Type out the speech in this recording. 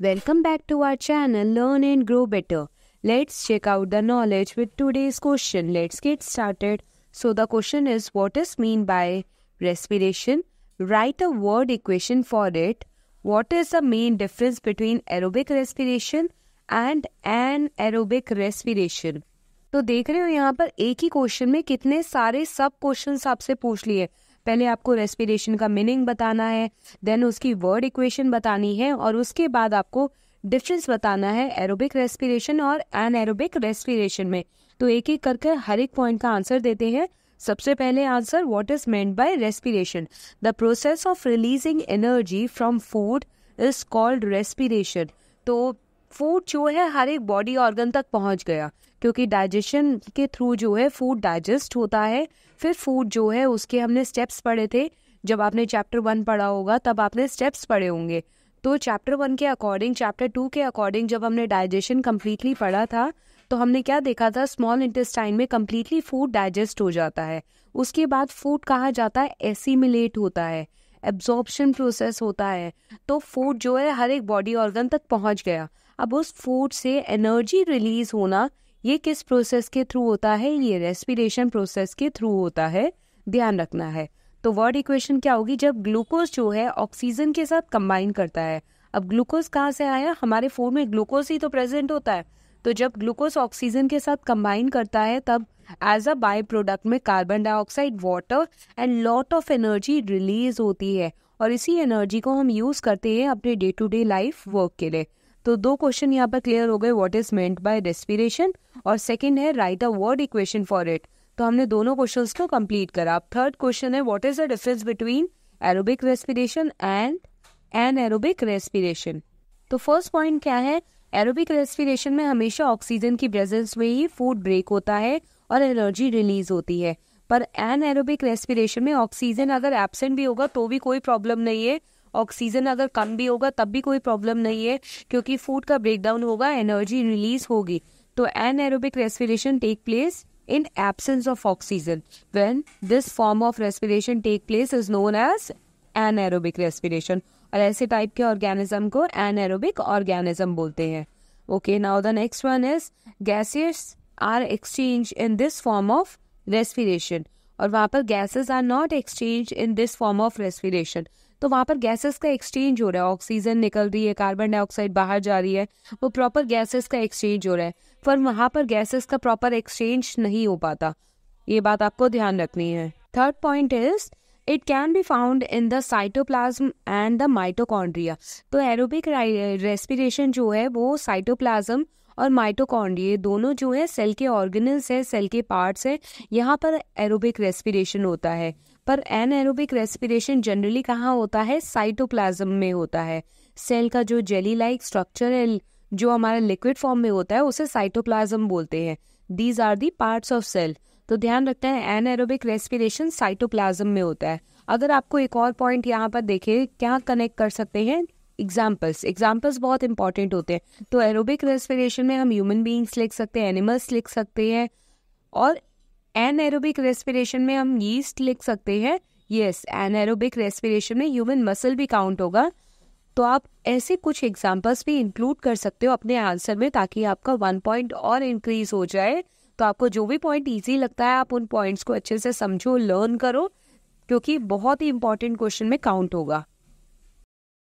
Welcome back to our channel Learn and Grow Better. Let's check out the knowledge with today's question. Let's get started. So the question is what is mean by respiration? Write a word equation for it. What is the main difference between aerobic respiration and anaerobic respiration? तो देख रहे हो यहाँ पर एक ही question में कितने सारे सब क्वेश्चन आपसे पूछ लिए हैं पहले आपको रेस्पिरेशन का मीनिंग बताना है देन उसकी वर्ड इक्वेशन बतानी है और उसके बाद आपको डिफरेंस बताना है एरोबिक रेस्पिरेशन और अन एरोबिक रेस्पिरेशन में तो एक एक करके हर एक पॉइंट का आंसर देते हैं सबसे पहले answer what is meant by respiration the process of releasing energy from food is called respiration तो फूड जो है हर एक बॉडी ऑर्गन तक पहुंच गया क्योंकि डाइजेशन के थ्रू जो है फूड डाइजेस्ट होता है फिर फूड जो है उसके हमने स्टेप्स पढ़े थे जब आपने चैप्टर वन पढ़ा होगा तब आपने स्टेप्स पढ़े होंगे तो चैप्टर वन के अकॉर्डिंग चैप्टर टू के अकॉर्डिंग जब हमने डाइजेशन कम्प्लीटली पढ़ा था तो हमने क्या देखा था स्मॉल इंटेस्टाइन में कम्प्लीटली फूड डाइजेस्ट हो जाता है उसके बाद फूड कहा जाता है एसीमिलेट होता है एब्जॉर्बशन प्रोसेस होता है तो फूड जो है हर एक बॉडी ऑर्गन तक पहुंच गया अब उस फूड से एनर्जी रिलीज होना ये किस प्रोसेस के थ्रू होता है ये रेस्पिरेशन प्रोसेस के थ्रू होता है ध्यान रखना है तो वर्ड इक्वेशन क्या होगी जब ग्लूकोज जो है ऑक्सीजन के साथ कंबाइन करता है अब ग्लूकोज कहाँ से आया हमारे फूड में ग्लूकोज ही तो प्रेजेंट होता है तो जब ग्लूकोज ऑक्सीजन के साथ कंबाइन करता है तब एज अ बाय प्रोडक्ट में carbon dioxide water and lot of energy release होती है और इसी एनर्जी को हम यूज़ करते हैं अपने day to day life work के लिए तो दो क्वेश्चन यहाँ पर क्लियर हो गए what is meant by respiration और सेकेंड है write a word equation for it तो हमने दोनों क्वेश्चंस को कंप्लीट करा अब थर्ड क्वेश्चन है what is the difference between aerobic respiration and anaerobic respiration तो फर्स्ट पॉइंट क्या है एरोबिक रेस्पिरेशन में हमेशा ऑक्सीजन की प्रेजेंस में ही फूड ब्रेक होता है और एनर्जी रिलीज होती है पर एन एरोबिक रेस्पिरेशन में ऑक्सीजन अगर एबसेंट भी होगा तो भी कोई प्रॉब्लम नहीं है ऑक्सीजन अगर कम भी होगा तब भी कोई प्रॉब्लम नहीं है क्योंकि फूड का ब्रेकडाउन होगा एनर्जी रिलीज होगी तो anaerobic respiration take place in absence of oxygen when this form of respiration take place is known as anaerobic respiration और ऐसे टाइप के ऑर्गेनिज्म को एनएरोबिक ऑर्गेनिज्म बोलते हैं okay now the next one is gases are exchange in this form of respiration और वहाँ पर gases are not exchange in this form of respiration तो वहाँ पर गैसेस का एक्सचेंज हो रहा है ऑक्सीजन निकल रही है कार्बन डाइऑक्साइड बाहर जा रही है वो प्रॉपर गैसेस का एक्सचेंज हो रहा है पर वहाँ पर गैसेस का प्रॉपर एक्सचेंज नहीं हो पाता ये बात आपको ध्यान रखनी है third point is it can be found in the cytoplasm and the mitochondria तो एरोबिक रेस्पिरेशन जो है वो साइटोप्लाज्म और माइटोकॉन्ड्रिय दोनों जो है सेल के ऑर्गेनल्स है सेल के पार्ट्स है यहाँ पर एरोबिक रेस्पिरेशन होता है पर एन एरोबिक रेस्पिरेशन जनरली कहाँ होता है साइटोप्लाज्म में होता है सेल का जो जेली लाइक स्ट्रक्चर है जो हमारा लिक्विड फॉर्म में होता है उसे साइटोप्लाज्म बोलते हैं these are the parts of cell तो ध्यान रखते हैं एरोबिक रेस्पिरेशन साइटोप्लाज्म में होता है अगर आपको एक और पॉइंट यहाँ पर देखे क्या कनेक्ट कर सकते हैं एग्जाम्पल्स एग्जाम्पल्स बहुत इंपॉर्टेंट होते हैं तो एरोबिक रेस्पिरेशन में हम ह्यूमन बींग्स लिख सकते हैं एनिमल्स लिख सकते हैं और एन एरोबिक रेस्पिरेशन में हम यीस्ट लिख सकते हैं यस एन एरोबिक रेस्पिरेशन में ह्यूमन मसल भी काउंट होगा तो आप ऐसे कुछ एग्जाम्पल्स भी इंक्लूड कर सकते हो अपने आंसर में ताकि आपका वन पॉइंट और इंक्रीज हो जाए तो आपको जो भी पॉइंट ईजी लगता है आप उन पॉइंट्स को अच्छे से समझो लर्न करो क्योंकि बहुत ही इंपॉर्टेंट क्वेश्चन में काउंट होगा